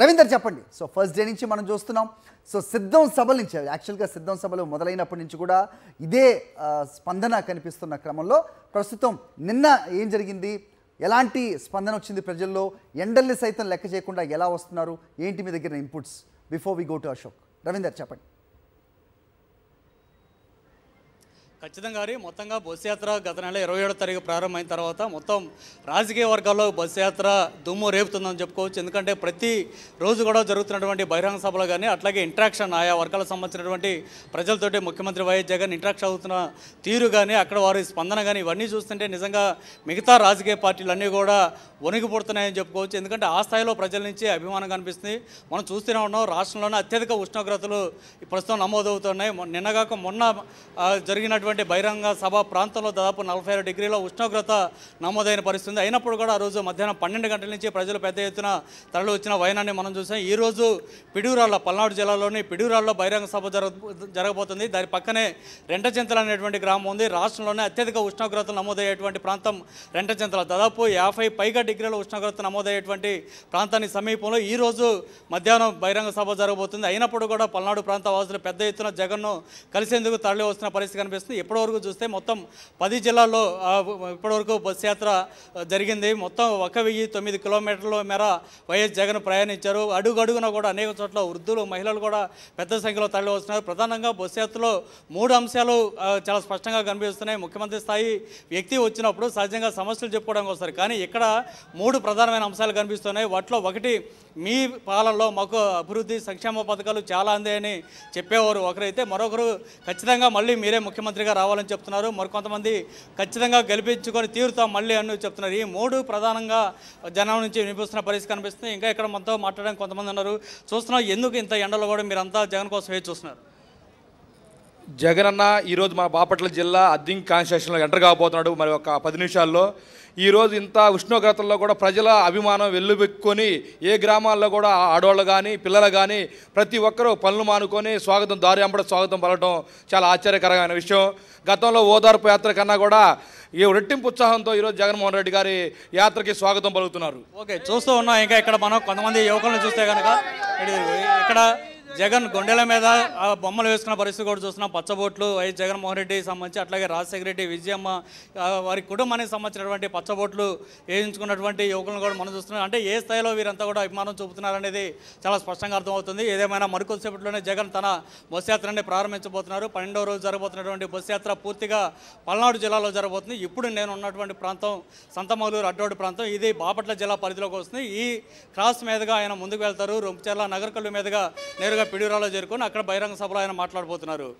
రవీందర్ చెప్పండి so first day నుంచి మనం చూస్తున్నాం సో సిద్ధం సభల నుంచి యాక్చువల్గా సిద్ధం సభలు మొదలైనప్పటి నుంచి కూడా ఇదే స్పందన కనిపిస్తున్న క్రమంలో ప్రస్తుతం నిన్న ఏం జరిగింది ఎలాంటి స్పందన వచ్చింది ప్రజల్లో ఎండల్ని సైతం లెక్క చేయకుండా ఎలా వస్తున్నారు ఏంటి మీ దగ్గర inputs before we go to Ashok Ravinder చెప్పండి ఖచ్చితంగా మొత్తంగా బస్సు యాత్ర గత నెల ఇరవై ఏడో తారీఖు ప్రారంభమైన తర్వాత మొత్తం రాజకీయ వర్గాల్లో బస్సు యాత్ర దుమ్ము రేపుతుందని చెప్పుకోవచ్చు ఎందుకంటే ప్రతి రోజు కూడా జరుగుతున్నటువంటి బహిరంగ సభలు కానీ అట్లాగే ఇంట్రాక్షన్ ఆయా వర్గాలకు సంబంధించినటువంటి ప్రజలతోటి ముఖ్యమంత్రి వైఎస్ జగన్ ఇంట్రాక్షన్ అవుతున్న తీరు కానీ అక్కడ వారి స్పందన కానీ ఇవన్నీ చూస్తుంటే నిజంగా మిగతా రాజకీయ పార్టీలన్నీ కూడా వణిగిపోతున్నాయని చెప్పుకోవచ్చు ఎందుకంటే ఆ స్థాయిలో ప్రజల నుంచి అభిమానం కనిపిస్తుంది మనం చూస్తూనే ఉన్నాం రాష్ట్రంలోనే అత్యధిక ఉష్ణోగ్రతలు ప్రస్తుతం నమోదవుతున్నాయి నిన్నగాక మొన్న జరిగినటువంటి ఉన్నటువంటి బహిరంగ సభ ప్రాంతంలో దాదాపు నలభై ఆరు డిగ్రీల ఉష్ణోగ్రత నమోదైన పరిస్థితి అయినప్పుడు కూడా ఆ రోజు మధ్యాహ్నం పన్నెండు గంటల నుంచి ప్రజలు పెద్ద ఎత్తున తరలి వచ్చిన వైనాన్ని మనం చూసాం ఈరోజు పిడుగురాళ్ళ పల్నాడు జిల్లాలోని పిడుగురాళ్ళలో బహిరంగ సభ జరగబోతుంది దాని పక్కనే రెంటచింతలు అనేటువంటి గ్రామం ఉంది రాష్ట్రంలోనే అత్యధిక ఉష్ణోగ్రతలు నమోదయ్యేటువంటి ప్రాంతం రెంటచింతల దాదాపు యాభై పైగా డిగ్రీల ఉష్ణోగ్రత నమోదయ్యేటువంటి ప్రాంతానికి సమీపంలో ఈరోజు మధ్యాహ్నం బహిరంగ సభ జరగబోతుంది అయినప్పుడు కూడా పల్నాడు ప్రాంత వాసులు పెద్ద ఎత్తున జగన్ను కలిసేందుకు తరలి వస్తున్న పరిస్థితి కనిపిస్తుంది ఇప్పటివరకు చూస్తే మొత్తం పది జిల్లాల్లో ఇప్పటివరకు బస్సు యాత్ర జరిగింది మొత్తం ఒక వెయ్యి తొమ్మిది కిలోమీటర్ల మేర వైఎస్ జగన్ ప్రయాణించారు అడుగడుగున కూడా అనేక చోట్ల వృద్ధులు మహిళలు కూడా పెద్ద సంఖ్యలో తరలి వస్తున్నారు ప్రధానంగా బస్సు యాత్రలో మూడు అంశాలు చాలా స్పష్టంగా కనిపిస్తున్నాయి ముఖ్యమంత్రి స్థాయి వ్యక్తి వచ్చినప్పుడు సహజంగా సమస్యలు చెప్పుకోవడానికి వస్తారు కానీ ఇక్కడ మూడు ప్రధానమైన అంశాలు కనిపిస్తున్నాయి వాటిలో ఒకటి మీ పాలనలో మాకు అభివృద్ధి సంక్షేమ పథకాలు చాలా అందాయని చెప్పేవారు ఒకరైతే మరొకరు ఖచ్చితంగా మళ్ళీ మీరే ముఖ్యమంత్రిగా ఎమ్మెల్యేగా రావాలని చెప్తున్నారు మరికొంతమంది ఖచ్చితంగా గెలిపించుకొని తీరుతాం మళ్ళీ అని చెప్తున్నారు ఈ మూడు ప్రధానంగా జనం నుంచి వినిపిస్తున్న పరిస్థితి కనిపిస్తుంది ఇంకా ఇక్కడ మనతో మాట్లాడడానికి కొంతమంది ఉన్నారు చూస్తున్నాం ఎందుకు ఇంత ఎండలో కూడా మీరంతా జగన్ కోసం చూస్తున్నారు జగనన్న ఈరోజు మన బాపట్ల జిల్లా అద్దింగ్ కాన్స్టేషన్లో ఎంటర్ కాబోతున్నాడు మరి ఒక పది నిమిషాల్లో ఈరోజు ఇంత ఉష్ణోగ్రతల్లో కూడా ప్రజల అభిమానం వెల్లుబెక్కుని ఏ గ్రామాల్లో కూడా ఆడవాళ్ళు కానీ పిల్లలు కానీ ప్రతి ఒక్కరూ పనులు మానుకొని స్వాగతం దారి అంబడ స్వాగతం పలటం చాలా ఆశ్చర్యకరమైన విషయం గతంలో ఓదార్పు యాత్ర కన్నా కూడా ఈ రెట్టింపు ఉత్సాహంతో ఈరోజు జగన్మోహన్ రెడ్డి గారి యాత్రకి స్వాగతం పలుకుతున్నారు ఓకే చూస్తూ ఉన్నాం ఇంకా ఇక్కడ మనం కొంతమంది యువకులను చూస్తే కనుక ఇక్కడ జగన్ గొండెల మీద బొమ్మలు వేసుకున్న పరిస్థితి కూడా చూస్తున్నాం పచ్చబోట్లు వైఎస్ జగన్మోహన్ రెడ్డికి సంబంధించి అట్లాగే రాజశేఖర రెడ్డి విజయమ్మ వారి కుటుంబానికి సంబంధించినటువంటి పచ్చబోట్లు వేయించుకున్నటువంటి యువకులను కూడా మనం చూస్తున్నాం అంటే ఏ స్థాయిలో వీరంతా కూడా అభిమానం చూపుతున్నారనేది చాలా స్పష్టంగా అర్థమవుతుంది ఏదేమైనా మరికొద్దిసేపట్లోనే జగన్ తన బస్ యాత్రని ప్రారంభించబోతున్నారు పన్నెండవ రోజు జరగబోతున్నటువంటి బస్ యాత్ర పూర్తిగా పల్నాడు జిల్లాలో జరగబోతుంది ఇప్పుడు నేను ఉన్నటువంటి ప్రాంతం సంతమగలూరు అడ్డోడు ప్రాంతం ఇది బాపట్ల జిల్లా పరిధిలోకి వస్తుంది ఈ క్రాస్ మీదుగా ఆయన ముందుకు వెళ్తారు రొంపిచెర్ల నగరకల్లు మీదుగా నేరుగా నేరుగా పిడుగురాలో చేరుకొని అక్కడ బహిరంగ సభలో ఆయన మాట్లాడబోతున్నారు